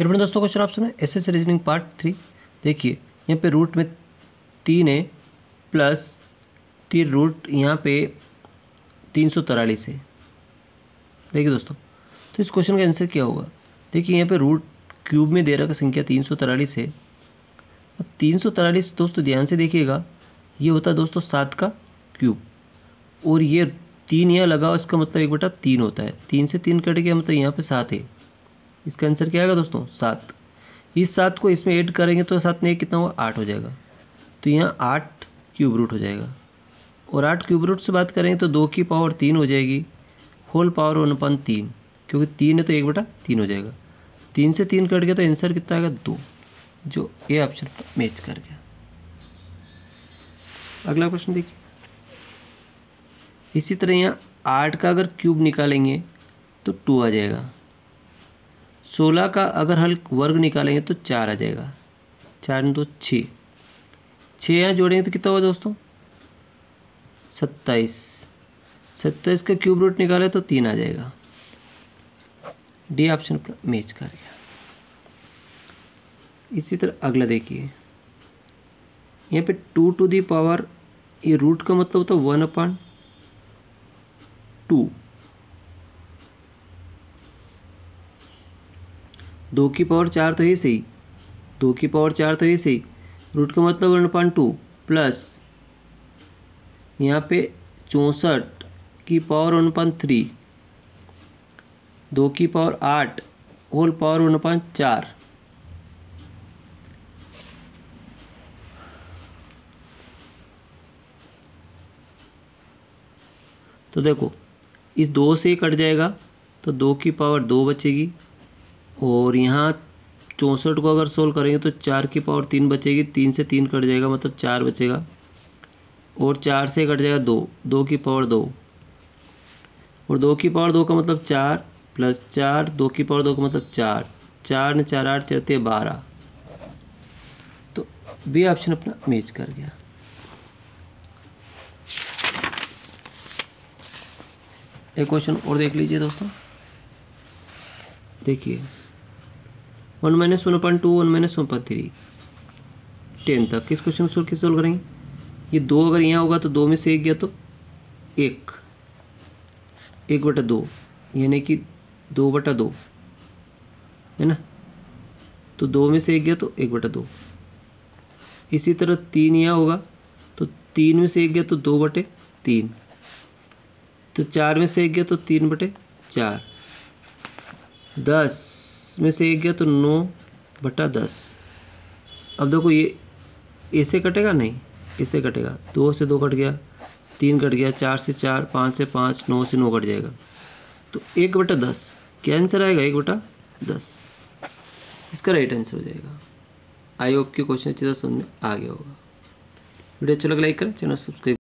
फिर अपने दोस्तों क्वेश्चन आप में S S reasoning part three देखिए यहाँ पे रूट में तीन है प्लस तीन रूट यहाँ पे तीन सौ तिरालीस है देखिए दोस्तों तो इस क्वेश्चन का आंसर क्या होगा देखिए यहाँ पे रूट क्यूब में दे का संख्या तीन सौ तिरालीस है अब तीन सौ तिरालीस दोस्तों ध्यान से देखिएगा ये होता है दोस्तों सात का क्यूब और ये तीन यहाँ लगा इसका मतलब एक बटा तीन होता है तीन से तीन कट गया मतलब यहाँ पर सात है इसका आंसर क्या आएगा दोस्तों सात इस सात को इसमें ऐड करेंगे तो सात में कितना होगा आठ हो जाएगा तो यहाँ आठ क्यूब रूट हो जाएगा और आठ क्यूब रूट से बात करेंगे तो दो की पावर तीन हो जाएगी होल पावर वन अपन तीन क्योंकि तीन है तो एक बटा तीन हो जाएगा तीन से तीन कट गया तो आंसर कितना आएगा दो जो ए ऑप्शन मैच कर गया अगला प्रश्न देखिए इसी तरह यहाँ आठ का अगर क्यूब निकालेंगे तो टू आ जाएगा सोलह का अगर हल वर्ग निकालेंगे तो चार आ जाएगा चार दो छः छः यहाँ जोड़ेंगे तो कितना होगा दोस्तों सत्ताईस सत्ताईस का क्यूब रूट निकाले तो तीन आ जाएगा डी ऑप्शन पर मैच कर गया इसी तरह अगला देखिए यहाँ पे टू टू दी पावर ये रूट का मतलब होता है वन अपॉन टू दो की पावर चार तो ऐसे सही दो की पावर चार तो ऐसे सही रूट का मतलब वन पॉइंट टू प्लस यहाँ पे चौंसठ की पावर वन पॉइंट थ्री दो की पावर आठ होल पावर वन पॉइंट चार तो देखो इस दो से कट जाएगा तो दो की पावर दो बचेगी और यहाँ चौंसठ को अगर सोल्व करेंगे तो चार की पावर तीन बचेगी तीन से तीन कट जाएगा मतलब चार बचेगा और चार से कट जाएगा दो दो की पावर दो और दो की पावर दो का मतलब चार प्लस चार दो की पावर दो का मतलब चार चार ने चार आठ चलते बारह तो बी ऑप्शन अपना मेज कर गया एक क्वेश्चन और देख लीजिए दोस्तों देखिए one minus one point two one minus one point three ten तक किस क्वेश्चन को किस सोल्व करेंगे ये दो अगर यहाँ होगा तो दो में से एक गया तो एक एक बटा दो यानी कि दो बटा दो है ना तो दो में से एक गया तो एक बटा दो इसी तरह तीन यहाँ होगा तो तीन में से एक गया तो दो बटे तीन तो चार में से एक गया तो तीन बटे चार दस में से एक गया तो नौ बटा दस अब देखो ये इसे कटेगा नहीं इसे कटेगा दो से दो कट गया तीन कट गया चार से चार पाँच से पाँच नौ से नौ कट जाएगा तो एक बटा दस क्या आंसर आएगा एक बटा दस इसका राइट आंसर हो जाएगा आई होप के क्वेश्चन अच्छी तरह समझ में आ गया होगा वीडियो अच्छा लगे लाइक करें चैनल सब्सक्राइब